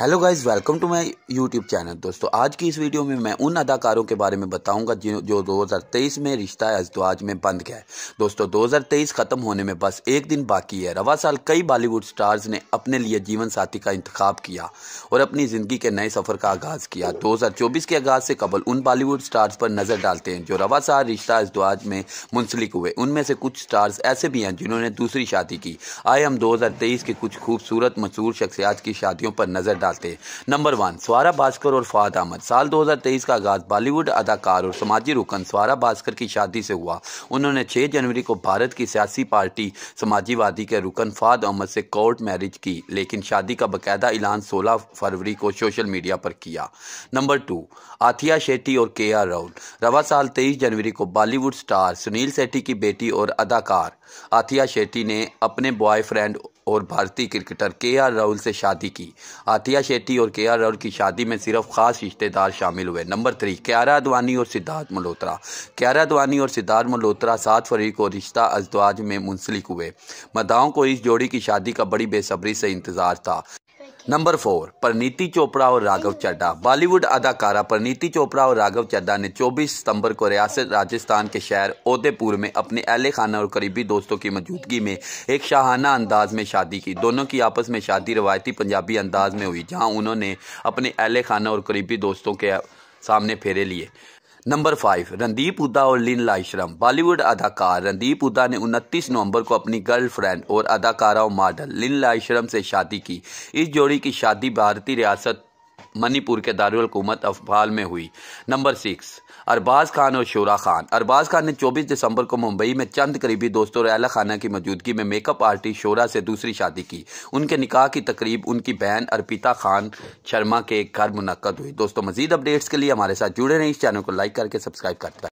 hello guys welcome to my YouTube channel दोस्तों आज की इस वीडियो में मैं उन अदाकारों के बारे में बताऊंगा जो जो 2023 में रिश्ता आज में बंद गया है दोस्तों 2023 ख़त्म होने में बस एक दिन बाकी है रवा साल कई बॉलीवुड स्टार्स ने अपने लिए जीवन साथी का इंतखब किया और अपनी ज़िंदगी के नए सफ़र का आगाज़ किया दो के आगाज़ से कबल उन बॉलीवुड स्टार्स पर नज़र डालते हैं जो रवा साल रिश्ता अजदवाज में मुंसलिक हुए उनमें से कुछ स्टार्स ऐसे भी हैं जिन्होंने दूसरी शादी की आए हम दो के कुछ खूबसूरत मशहूर शख्सियात की शादियों पर नज़र डालते नंबर वन स्वारा भास्कर और फवाद अहमद साल 2023 का आगाज़ बॉलीवुड अदाकार और समाजी रुकन स्वारा भास्कर की शादी से हुआ उन्होंने 6 जनवरी को भारत की सियासी पार्टी समाजीवादी के रुकन फवाद अहमद से कोर्ट मैरिज की लेकिन शादी का बाकायदा ऐलान सोलह फरवरी को सोशल मीडिया पर किया नंबर टू आथिया शेट्टी और के आर राउल रवा साल तेईस जनवरी को बॉलीवुड स्टार सुनील शेट्टी की बेटी और अदाकार आथिया शेट्टी ने अपने बॉयफ्रेंड और भारतीय क्रिकेटर के आर राहुल से शादी की आतिया शेट्टी और के आर राहुल की शादी में सिर्फ खास रिश्तेदार शामिल हुए नंबर थ्री क्यारा अदवानी और सिद्धार्थ मल्होत्रा क्यारा अदवानी और सिद्धार्थ मल्होत्रा सात फरवरी को रिश्ता अजवाज में मुंसलिक हुए मदाओं को इस जोड़ी की शादी का बड़ी बेसब्री से इंतजार था नंबर फोर परनीति चोपड़ा और राघव चड्डा बॉलीवुड अदाकारा परनीति चोपड़ा और राघव चड्डा ने 24 सितंबर को रियासत राजस्थान के शहर उदयपुर में अपने अहले खाना और करीबी दोस्तों की मौजूदगी में एक शाहाना अंदाज में शादी की दोनों की आपस में शादी रवायती पंजाबी अंदाज में हुई जहाँ उन्होंने अपने अहले खाना और करीबी दोस्तों के सामने फेरे लिए नंबर फाइव रणदीप हुदा और लीन लाइश्रम बॉलीवुड अदाकार रणदीप हुदा ने 29 नवंबर को अपनी गर्लफ्रेंड और अदाकारा और मॉडल लीन लाइश्रम से शादी की इस जोड़ी की शादी भारतीय रियासत मणिपुर के दारकूमत अफबाल में हुई नंबर सिक्स अरबाज खान और शोरा खान अरबाज खान ने 24 दिसंबर को मुंबई में चंद करीबी दोस्तों रैला खाना की मौजूदगी में मेकअप आर्टिस्ट शोरा से दूसरी शादी की उनके निकाह की तकरीब उनकी बहन अर्पिता खान शर्मा के घर मुनद हुई दोस्तों मजीद अपडेट्स के लिए हमारे साथ जुड़े रहे इस चैनल को लाइक करके सब्सक्राइब करते